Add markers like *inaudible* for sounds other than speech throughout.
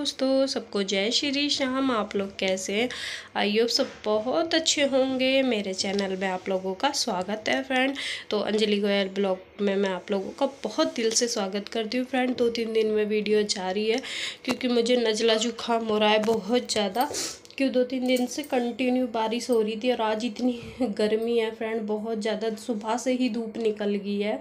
दोस्तों सबको जय श्री श्याम आप लोग कैसे हैं आइयो सब बहुत अच्छे होंगे मेरे चैनल में आप लोगों का स्वागत है फ्रेंड तो अंजलि गोयल ब्लॉग में मैं आप लोगों का बहुत दिल से स्वागत करती हूँ फ्रेंड दो तीन दिन में वीडियो जा रही है क्योंकि मुझे नजला जुकाम हो रहा है बहुत ज़्यादा क्यों दो तीन दिन से कंटिन्यू बारिश हो रही थी और आज इतनी गर्मी है फ्रेंड बहुत ज़्यादा सुबह से ही धूप निकल गई है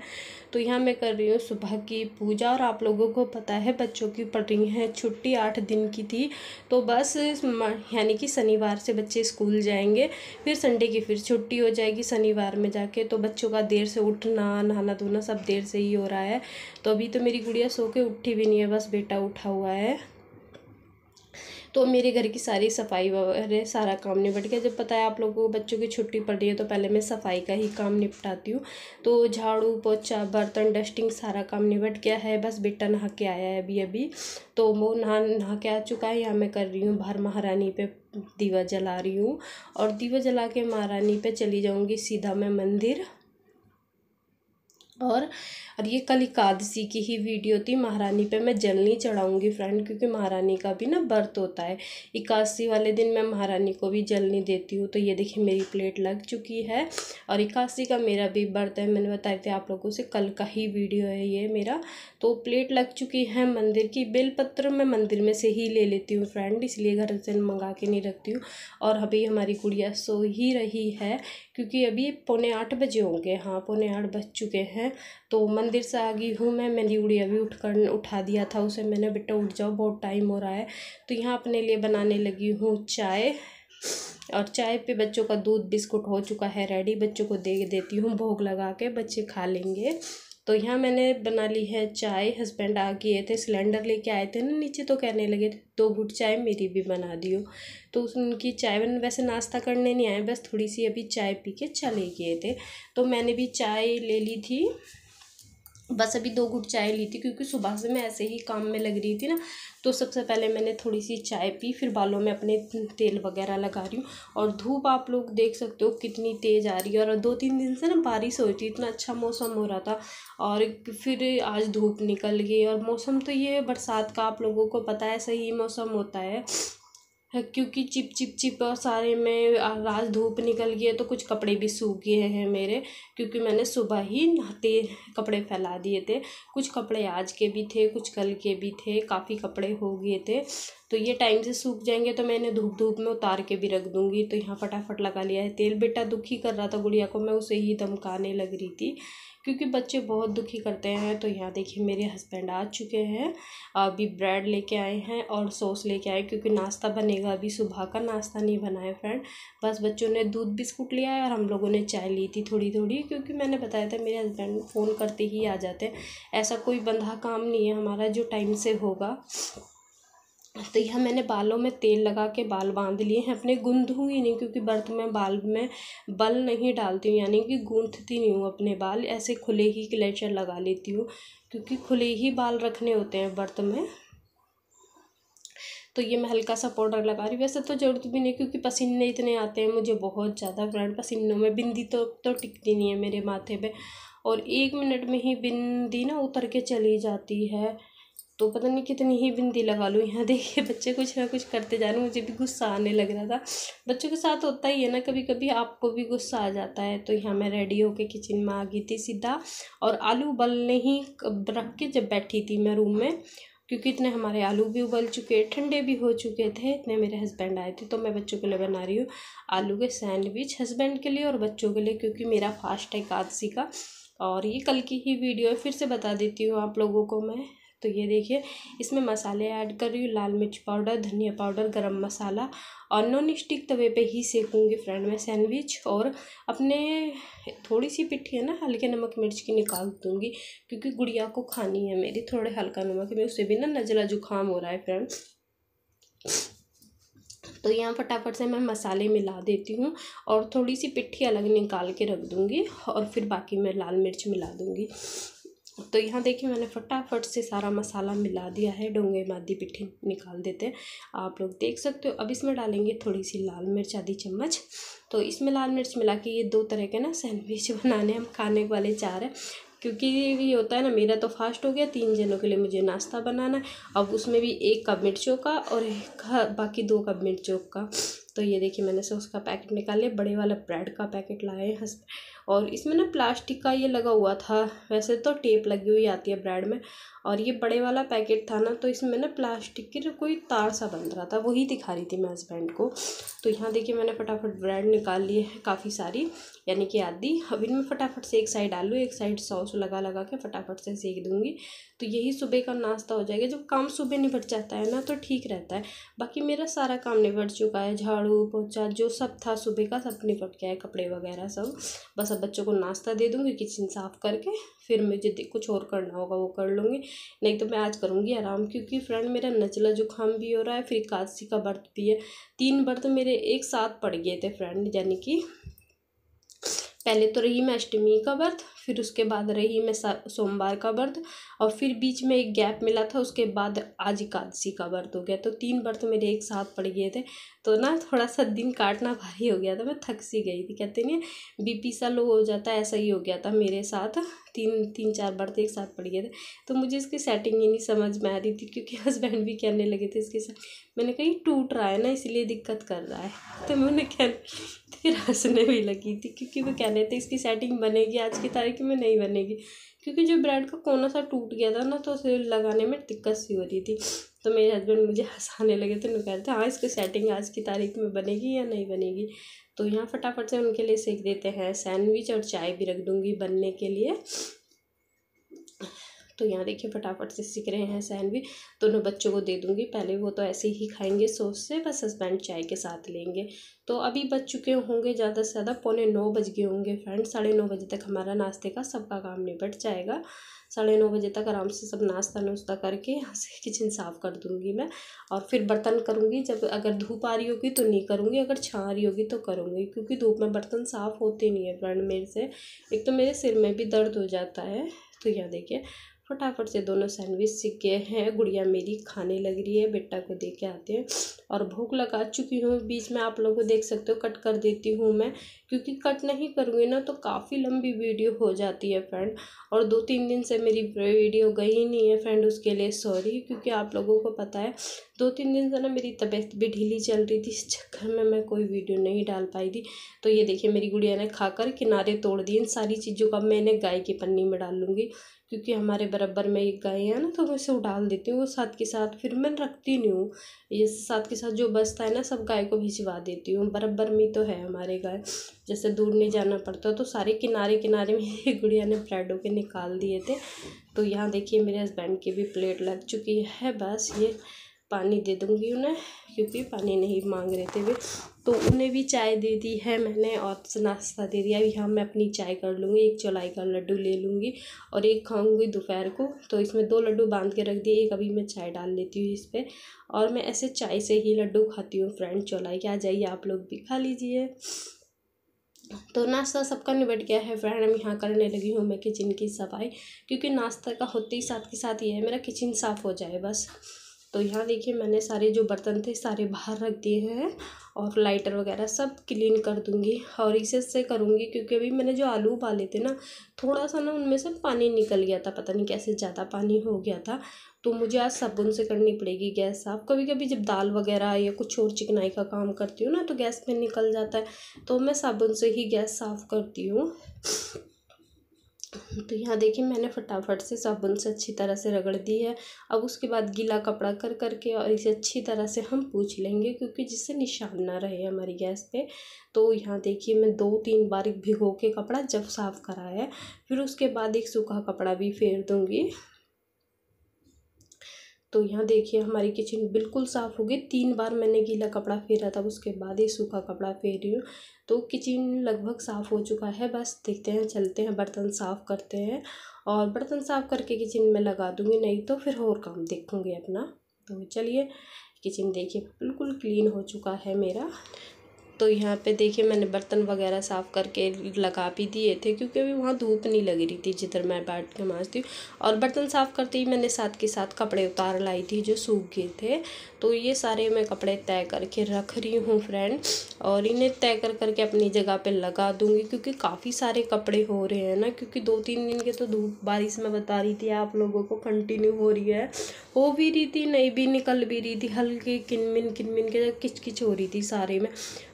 तो यहाँ मैं कर रही हूँ सुबह की पूजा और आप लोगों को पता है बच्चों की पड़ रही हैं छुट्टी आठ दिन की थी तो बस यानी कि शनिवार से बच्चे स्कूल जाएंगे फिर संडे की फिर छुट्टी हो जाएगी शनिवार में जाके तो बच्चों का देर से उठना नहाना धोना सब देर से ही हो रहा है तो अभी तो मेरी गुड़िया सो के उठी भी नहीं है बस बेटा उठा हुआ है तो मेरे घर की सारी सफाई वगैरह सारा काम निपट गया जब पता है आप लोगों को बच्चों की छुट्टी पड़ रही है तो पहले मैं सफाई का ही काम निपटाती हूँ तो झाड़ू पोछा बर्तन डस्टिंग सारा काम निपट गया है बस बेटा नहा के आया है अभी अभी तो वो नहा नहा के आ चुका है यहाँ मैं कर रही हूँ बाहर महारानी पे दीवा जला रही हूँ और दीवा जला के महारानी पे चली जाऊँगी सीधा मैं मंदिर और और ये कल एकादशी की ही वीडियो थी महारानी पे मैं जल नहीं चढ़ाऊँगी फ्रेंड क्योंकि महारानी का भी ना बर्थ होता है एकादशी वाले दिन मैं महारानी को भी जल नहीं देती हूँ तो ये देखिए मेरी प्लेट लग चुकी है और एकादशी का मेरा भी बर्थ है मैंने बताया था आप लोगों से कल का ही वीडियो है ये मेरा तो प्लेट लग चुकी है मंदिर की बेलपत्र मैं मंदिर में से ही ले लेती हूँ फ्रेंड इसलिए घर से मंगा के नहीं रखती हूँ और अभी हमारी गुड़िया सो ही रही है क्योंकि अभी पौने आठ बजे होंगे हाँ पौने आठ बज चुके हैं तो मंदिर से आ गई हूँ मैं मैंने उड़ी अभी उठ कर उठा दिया था उसे मैंने बेटा उठ जाओ बहुत टाइम हो रहा है तो यहाँ अपने लिए बनाने लगी हूँ चाय और चाय पे बच्चों का दूध बिस्कुट हो चुका है रेडी बच्चों को दे देती हूँ भोग लगा के बच्चे खा लेंगे तो यहाँ मैंने बना ली है चाय हस्बैंड आ गए थे सिलेंडर लेके आए थे ना नीचे तो कहने लगे थे दो घुट चाय मेरी भी बना दियो तो उनकी चाय मैंने वैसे नाश्ता करने नहीं आए बस थोड़ी सी अभी चाय पी के चले गए थे तो मैंने भी चाय ले ली थी बस अभी दो घुट चाय ली थी क्योंकि सुबह से मैं ऐसे ही काम में लग रही थी ना तो सबसे पहले मैंने थोड़ी सी चाय पी फिर बालों में अपने तेल वगैरह लगा रही हूँ और धूप आप लोग देख सकते हो कितनी तेज़ आ रही है और दो तीन दिन से ना बारिश हो रही थी इतना अच्छा मौसम हो रहा था और फिर आज धूप निकल गई और मौसम तो ये बरसात का आप लोगों को पता है सही मौसम होता है क्योंकि चिप चिप चिप और सारे में आज धूप निकल गई है तो कुछ कपड़े भी सूख गए हैं मेरे क्योंकि मैंने सुबह ही नहाते कपड़े फैला दिए थे कुछ कपड़े आज के भी थे कुछ कल के भी थे काफ़ी कपड़े हो गए थे तो ये टाइम से सूख जाएंगे तो मैंने धूप धूप में उतार के भी रख दूँगी तो यहाँ फटाफट लगा लिया है तेल बेटा दुखी कर रहा था गुड़िया को मैं उसे ही धमकाने लग रही थी क्योंकि बच्चे बहुत दुखी करते हैं तो यहाँ देखिए मेरे हस्बैंड आ चुके हैं अभी ब्रेड लेके आए हैं और सॉस लेके आए क्योंकि नाश्ता बनेगा अभी सुबह का नाश्ता नहीं है फ्रेंड बस बच्चों ने दूध बिस्कुट लिया है और हम लोगों ने चाय ली थी थोड़ी थोड़ी क्योंकि मैंने बताया था मेरे हस्बैंड फ़ोन करते ही आ जाते हैं ऐसा कोई बंधा काम नहीं है हमारा जो टाइम से होगा तो यह मैंने बालों में तेल लगा के बाल बांध लिए हैं अपने गूँथूँगी नहीं क्योंकि बर्त में बाल में बल नहीं डालती हूँ यानी कि गूँथती नहीं हूँ अपने बाल ऐसे खुले ही क्लेचर लगा लेती हूँ क्योंकि खुले ही बाल रखने होते हैं बर्त में तो ये मैं हल्का सा पाउडर लगा रही हूँ वैसे तो ज़रूरत भी नहीं क्योंकि पसीने इतने आते हैं मुझे बहुत ज़्यादा ब्रांड पसीनों में बिंदी तो तो टिकती नहीं है मेरे माथे पे और एक मिनट में ही बिंदी ना उतर के चली जाती है तो पता नहीं कितनी ही बिंदी लगा लूँ यहाँ देखिए बच्चे कुछ ना कुछ करते जा रहे मुझे भी गुस्सा आने लग रहा था बच्चों के साथ होता ही है ना कभी कभी आपको भी गुस्सा आ जाता है तो यहाँ मैं रेडी होके किचन में आ गई थी सीधा और आलू उबलने ही रख के जब बैठी थी मैं रूम में क्योंकि इतने हमारे आलू भी उबल चुके ठंडे भी हो चुके थे इतने मेरे हस्बैंड आए थे तो मैं बच्चों के लिए बना रही हूँ आलू के सैंडविच हस्बैंड के लिए और बच्चों के लिए क्योंकि मेरा फास्ट है एकादशी का और ये कल की ही वीडियो है फिर से बता देती हूँ आप लोगों को मैं तो ये देखिए इसमें मसाले ऐड कर रही हूँ लाल मिर्च पाउडर धनिया पाउडर गरम मसाला और नॉन स्टिक तवे पे ही सेकूँगी फ्रेंड में सैंडविच और अपने थोड़ी सी पिट्ठी है ना हल्के नमक मिर्च की निकाल दूँगी क्योंकि गुड़िया को खानी है मेरी थोड़े हल्का नमक में उससे भी ना नजला जुकाम हो रहा है फ्रेंड्स तो यहाँ फटाफट से मैं मसाले मिला देती हूँ और थोड़ी सी पिट्ठी अलग निकाल के रख दूँगी और फिर बाकी मैं लाल मिर्च मिला दूँगी तो यहाँ देखिए मैंने फटाफट से सारा मसाला मिला दिया है डोंगे मादी पिट्ठी निकाल देते हैं आप लोग देख सकते हो अब इसमें डालेंगे थोड़ी सी लाल मिर्च आधी चम्मच तो इसमें लाल मिर्च मिला के ये दो तरह के ना सैंडविच *laughs* बनाने हम खाने वाले चार हैं क्योंकि ये होता है ना मेरा तो फास्ट हो गया तीन जनों के लिए मुझे नाश्ता बनाना है अब उसमें भी एक कप मिर्चों का और एक बाकी दो कप मिर्चों का तो ये देखिए मैंने से उसका पैकेट निकाल लिया बड़े वाला ब्रेड का पैकेट लाए हैं और इसमें ना प्लास्टिक का ये लगा हुआ था वैसे तो टेप लगी हुई आती है ब्रेड में और ये बड़े वाला पैकेट था ना तो इसमें ना प्लास्टिक की कोई तार सा बन रहा था वही दिखा रही थी मैं हस्बैंड को तो यहाँ देखिए मैंने फटाफट ब्रेड निकाल लिए हैं काफ़ी सारी यानी कि आदि अब इनमें फटाफट से एक साइड आलू एक साइड सॉस लगा लगा के फटाफट से सेक दूँगी तो यही सुबह का नाश्ता हो जाएगा जब काम सुबह निपट जाता है ना तो ठीक रहता है बाकी मेरा सारा काम निपट चुका है झाड़ू पोछा जो सब था सुबह का सब निपट गया है कपड़े वगैरह सब बस अब सब बच्चों को नाश्ता दे दूँगी किचन साफ़ करके फिर मुझे कुछ और करना होगा वो कर लूँगी नहीं तो मैं आज करूँगी आराम क्योंकि फ्रेंड मेरा नचला जुकाम भी हो रहा है फिर काशी का बर्थ भी है तीन बर्थ मेरे एक साथ पड़ गए थे फ्रेंड यानी कि पहले तो रही मैं अष्टमी का बर्थ फिर उसके बाद रही मैं सोमवार का व्रत और फिर बीच में एक गैप मिला था उसके बाद आज एकादशी का व्रत हो गया तो तीन व्रत मेरे एक साथ पड़ गए थे तो ना थोड़ा सा दिन काटना भारी हो गया था मैं थक सी गई थी कहते नहीं बीपी सा लो हो जाता है ऐसा ही हो गया था मेरे साथ तीन तीन चार व्रत एक साथ पड़ गए थे तो मुझे इसकी सेटिंग ही नहीं समझ में आ रही थी क्योंकि हस्बैंड *laughs* भी कहने लगे थे इसके साथ मैंने कही टूट रहा है ना इसलिए दिक्कत कर रहा है *laughs* तो मैंने कह फिर हंसने भी लगी थी क्योंकि वो कहने थे इसकी सेटिंग बनेगी आज की तारीख कि तो मैं नहीं बनेगी क्योंकि जो ब्रेड का कोना सा टूट गया था ना तो उसे लगाने में दिक्कत सी हो रही थी तो मेरे हस्बैंड मुझे हंसाने लगे थे उन्होंने कहा था हाँ इसकी सेटिंग आज की तारीख में बनेगी या नहीं बनेगी तो यहाँ फटाफट से उनके लिए सेक देते हैं सैंडविच और चाय भी रख दूँगी बनने के लिए तो यहाँ देखिए फटाफट से सीख रहे हैं सैंडविच दोनों बच्चों को दे दूँगी पहले वो तो ऐसे ही खाएंगे सोच से बस हस्बैंड चाय के साथ लेंगे तो अभी बच चुके होंगे ज़्यादा से ज़्यादा पौने नौ बज गए होंगे फ्रेंड साढ़े नौ बजे तक हमारा नाश्ते का सबका काम निपट जाएगा साढ़े नौ बजे तक आराम से सब नाश्ता नुश्ता करके यहाँ से किचन साफ़ कर दूँगी मैं और फिर बर्तन करूँगी जब अगर धूप आ रही होगी तो नहीं करूँगी अगर छा रही होगी तो करूँगी क्योंकि धूप में बर्तन साफ़ होते नहीं है फ्रेंड मेरे से एक तो मेरे सिर में भी दर्द हो जाता है तो यहाँ देखिए फटाफट से दोनों सैंडविच सीख गए हैं गुड़िया मेरी खाने लग रही है बेटा को दे के आते हैं और भूख लगा चुकी हूँ बीच में आप लोगों को देख सकते हो कट कर देती हूँ मैं क्योंकि कट नहीं करूँगी ना तो काफ़ी लंबी वीडियो हो जाती है फ्रेंड और दो तीन दिन से मेरी वीडियो गई ही नहीं है फ्रेंड उसके लिए सॉरी क्योंकि आप लोगों को पता है दो तीन दिन से ना मेरी तबीयत भी ढीली चल रही थी इस चक्कर में मैं कोई वीडियो नहीं डाल पाई थी तो ये देखिए मेरी गुड़िया ने खाकर किनारे तोड़ दिए इन सारी चीज़ों का मैंने गाय की पन्नी में डाल लूँगी क्योंकि हमारे बराबर में एक गाय है ना तो मैं उसे उड़ाल देती हूँ वो साथ के साथ फिर मैं रखती नहीं हूँ ये साथ के साथ जो बसता है ना सब गाय को भिजवा देती हूँ बराबर में तो है हमारे गाय जैसे दूर नहीं जाना पड़ता तो सारे किनारे किनारे में *laughs* गुड़िया ने ब्रेड के निकाल दिए थे तो यहाँ देखिए मेरे हस्बैंड की भी प्लेट लग चुकी है बस ये पानी दे दूँगी उन्हें क्योंकि पानी नहीं मांग रहे थे वे तो उन्हें भी चाय दे दी है मैंने और नाश्ता दे दिया अभी हाँ मैं अपनी चाय कर लूँगी एक चौलाई का लड्डू ले लूँगी और एक खाऊँगी दोपहर को तो इसमें दो लड्डू बांध के रख दिए एक अभी मैं चाय डाल लेती हूँ इस पर और मैं ऐसे चाय से ही लड्डू खाती हूँ फ्रेंड चौलाई के आ जाइए आप लोग भी खा लीजिए तो नाश्ता सबका निबट गया है फ्रेंड हम यहाँ करने लगी हूँ मैं किचन की सफाई क्योंकि नाश्ता का होते ही साथ के साथ ये है मेरा किचन साफ़ हो जाए बस तो यहाँ देखिए मैंने सारे जो बर्तन थे सारे बाहर रख दिए हैं और लाइटर वगैरह सब क्लीन कर दूँगी और इसे से करूँगी क्योंकि अभी मैंने जो आलू उबाले थे ना थोड़ा सा ना उनमें से पानी निकल गया था पता नहीं कैसे ज़्यादा पानी हो गया था तो मुझे आज साबुन से करनी पड़ेगी गैस साफ कभी कभी जब दाल वगैरह या कुछ और चिकनाई का काम करती हूँ ना तो गैस पर निकल जाता है तो मैं साबुन से ही गैस साफ़ करती हूँ तो यहाँ देखिए मैंने फटाफट से साबुन से अच्छी तरह से रगड़ दी है अब उसके बाद गीला कपड़ा कर करके और इसे अच्छी तरह से हम पूछ लेंगे क्योंकि जिससे निशान ना रहे हमारी गैस पे तो यहाँ देखिए मैं दो तीन बार भिगो के कपड़ा जब साफ़ कराया है फिर उसके बाद एक सूखा कपड़ा भी फेर दूँगी तो यहाँ देखिए हमारी किचन बिल्कुल साफ़ हो गई तीन बार मैंने गीला कपड़ा फेरा था उसके बाद ही सूखा कपड़ा फेर रही हूँ तो किचन लगभग साफ़ हो चुका है बस देखते हैं चलते हैं बर्तन साफ़ करते हैं और बर्तन साफ़ करके किचन में लगा दूँगी नहीं तो फिर और काम देखूँगी अपना तो चलिए किचन देखिए बिल्कुल क्लीन हो चुका है मेरा तो यहाँ पे देखिए मैंने बर्तन वगैरह साफ़ करके लगा भी दिए थे क्योंकि अभी वहाँ धूप नहीं लग रही थी जिधर मैं बैठ के माँजती हूँ और बर्तन साफ़ करते ही मैंने साथ के साथ कपड़े उतार लाई थी जो सूख गए थे तो ये सारे मैं कपड़े तय करके रख रही हूँ फ्रेंड और इन्हें तय कर करके अपनी जगह पर लगा दूँगी क्योंकि काफ़ी सारे कपड़े हो रहे हैं ना क्योंकि दो तीन दिन के तो धूप बारिश में बता रही थी आप लोगों को कंटिन्यू हो रही है हो भी रही थी नहीं भी निकल भी रही थी हल्की किनमिन किनमिन के किचकिच हो रही थी सारे में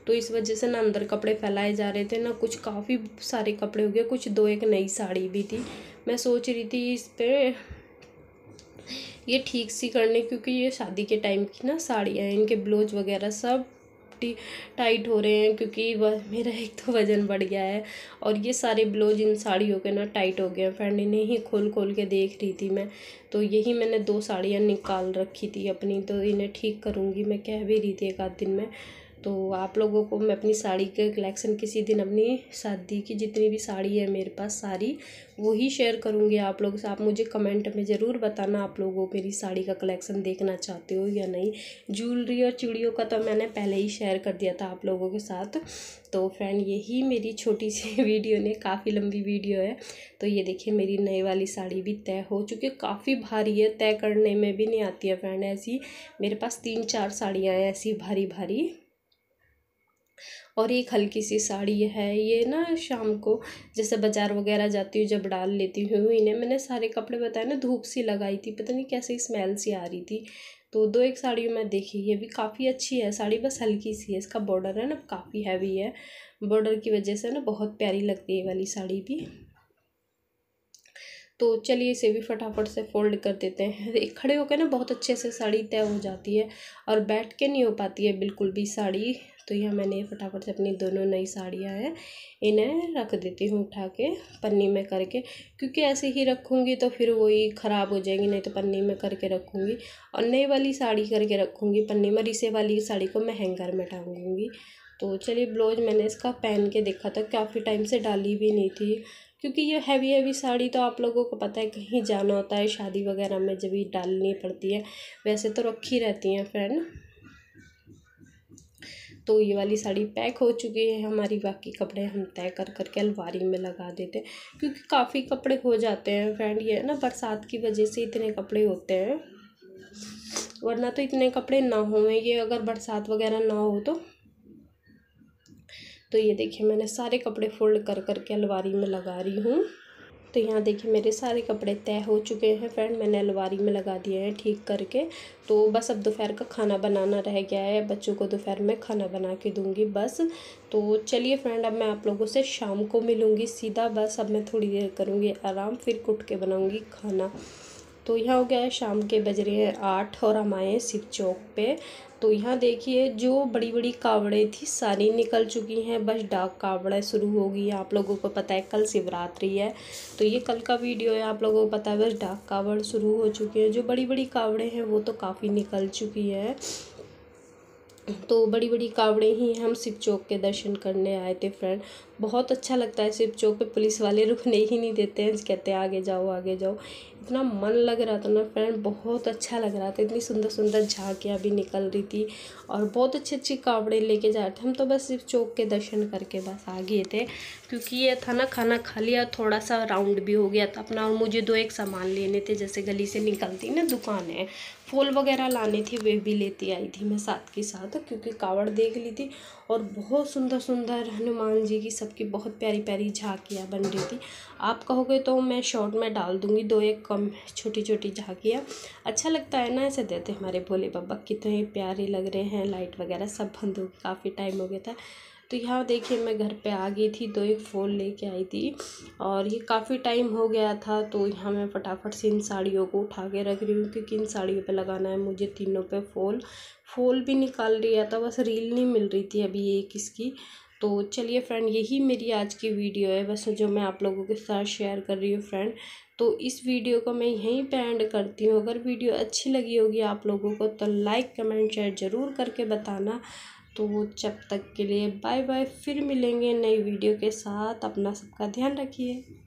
तो इस वजह से ना अंदर कपड़े फैलाए जा रहे थे ना कुछ काफ़ी सारे कपड़े हो गए कुछ दो एक नई साड़ी भी थी मैं सोच रही थी इस पर ये ठीक सी करने क्योंकि ये शादी के टाइम की ना साड़ियाँ हैं इनके ब्लाउज वगैरह सब टाइट हो रहे हैं क्योंकि वह मेरा एक तो वज़न बढ़ गया है और ये सारे ब्लाउज इन साड़ियों के ना टाइट हो गए हैं फ्रेंड इन्हें ही खोल खोल के देख रही थी मैं तो यही मैंने दो साड़ियाँ निकाल रखी थी अपनी तो इन्हें ठीक करूँगी मैं कह भी रही थी एक आध दिन में तो आप लोगों को मैं अपनी साड़ी के कलेक्शन किसी दिन अपनी शादी की जितनी भी साड़ी है मेरे पास सारी वो ही शेयर करूँगी आप लोगों से आप मुझे कमेंट में ज़रूर बताना आप लोगों मेरी साड़ी का कलेक्शन देखना चाहते हो या नहीं ज्वेलरी और चूड़ियों का तो मैंने पहले ही शेयर कर दिया था आप लोगों के साथ तो फ्रेंड यही मेरी छोटी सी वीडियो *laughs* ने काफ़ी लंबी वीडियो है तो ये देखिए मेरी नई वाली साड़ी भी तय हो चुकी है काफ़ी भारी है तय करने में भी नहीं आती है फ्रेंड ऐसी मेरे पास तीन चार साड़ियाँ हैं ऐसी भारी भारी और एक हल्की सी साड़ी है ये ना शाम को जैसे बाज़ार वगैरह जाती हूँ जब डाल लेती हूँ इन्हें मैंने सारे कपड़े बताए ना धूप सी लगाई थी पता नहीं कैसे स्मेल सी आ रही थी तो दो एक साड़ियों में देखी ये भी काफ़ी अच्छी है साड़ी बस हल्की सी है इसका बॉर्डर है ना काफ़ी हैवी है बॉर्डर की वजह से ना बहुत प्यारी लगती है वाली साड़ी भी तो चलिए इसे भी फटाफट से फोल्ड कर देते हैं एक खड़े होकर ना बहुत अच्छे से साड़ी तय हो जाती है और बैठ के नहीं हो पाती है बिल्कुल भी साड़ी तो यह मैंने फटाफट से अपनी दोनों नई साड़ियाँ हैं इन्हें रख देती हूँ उठा के पन्नी में करके क्योंकि ऐसे ही रखूँगी तो फिर वही ख़राब हो जाएगी नहीं तो पन्नी में करके रखूँगी और नई वाली साड़ी करके रखूँगी पन्नी में रिसे वाली साड़ी को मैं हैंगर में टांगूँगी तो चलिए ब्लाउज मैंने इसका पहन के देखा था काफ़ी टाइम से डाली भी नहीं थी क्योंकि ये हैवी हैवी साड़ी तो आप लोगों को पता है कहीं जाना होता है शादी वगैरह में जब ये डालनी पड़ती है वैसे तो रखी रहती हैं फ्रेंड तो ये वाली साड़ी पैक हो चुकी है हमारी बाकी कपड़े हम तय कर कर के अलवारी में लगा देते हैं क्योंकि काफ़ी कपड़े हो जाते हैं फ्रेंड ये ना बरसात की वजह से इतने कपड़े होते हैं वरना तो इतने कपड़े ना हों ये अगर बरसात वगैरह ना हो तो तो ये देखिए मैंने सारे कपड़े फोल्ड कर कर के अलवारी में लगा रही हूँ तो यहाँ देखिए मेरे सारे कपड़े तय हो चुके हैं फ्रेंड मैंने अलवारी में लगा दिए हैं ठीक करके तो बस अब दोपहर का खाना बनाना रह गया है बच्चों को दोपहर में खाना बना के दूँगी बस तो चलिए फ्रेंड अब मैं आप लोगों से शाम को मिलूँगी सीधा बस अब मैं थोड़ी देर करूँगी आराम फिर कुट के बनाऊँगी खाना तो यहाँ हो गया है शाम के बज रहे हैं आठ और हम आए हैं शिव चौक पे तो यहाँ देखिए जो बड़ी बड़ी कावड़ें थी सारी निकल चुकी हैं बस डाक कावड़ें शुरू हो होगी आप लोगों को पता है कल शिवरात्रि है तो ये कल का वीडियो है आप लोगों को पता है बस डाक कावड़ शुरू हो चुकी है जो बड़ी बड़ी कावड़े हैं वो तो काफ़ी निकल चुकी है तो बड़ी बड़ी कावड़ें ही हम शिव चौक के दर्शन करने आए थे फ्रेंड बहुत अच्छा लगता है शिव चौक पे पुलिस वाले रुकने *laughs* ही नहीं देते हैं कहते हैं आगे जाओ आगे जाओ इतना मन लग रहा था ना फ्रेंड बहुत अच्छा लग रहा था इतनी सुंदर सुंदर झाँकियाँ भी निकल रही थी और बहुत अच्छी अच्छी कावड़े लेके जा रहे थे हम तो बस शिव चौक के दर्शन करके बस आ गए थे क्योंकि ये था ना खाना खा लिया थोड़ा सा राउंड भी हो गया था अपना और मुझे दो एक सामान लेने थे जैसे गली से निकलती ना दुकान है फूल वगैरह लाने थे वे भी लेती आई थी मैं साथ के साथ क्योंकि कावड़ देख ली थी और बहुत सुंदर सुंदर हनुमान जी की सबकी बहुत प्यारी प्यारी झांकियाँ बन रही थी आप कहोगे तो मैं शॉर्ट में डाल दूँगी दो एक कम छोटी छोटी झाकियाँ अच्छा लगता है ना ऐसे देते हमारे भोले बाबा कितने प्यारे लग रहे हैं लाइट वगैरह सब बंद हो काफ़ी टाइम हो गया था तो यहाँ देखिए मैं घर पे आ गई थी दो एक फ़ोन लेके आई थी और ये काफ़ी टाइम हो गया था तो यहाँ मैं फटाफट से इन साड़ियों को उठा के रख रही हूँ क्योंकि इन साड़ियों पे लगाना है मुझे तीनों पे फोल फोल भी निकाल लिया था बस रील नहीं मिल रही थी अभी एक इसकी तो चलिए फ्रेंड यही मेरी आज की वीडियो है बस जो मैं आप लोगों के साथ शेयर कर रही हूँ फ्रेंड तो इस वीडियो को मैं यहीं पे एंड करती हूँ अगर वीडियो अच्छी लगी होगी आप लोगों को तो लाइक कमेंट शेयर ज़रूर करके बताना तो जब तक के लिए बाय बाय फिर मिलेंगे नई वीडियो के साथ अपना सबका ध्यान रखिए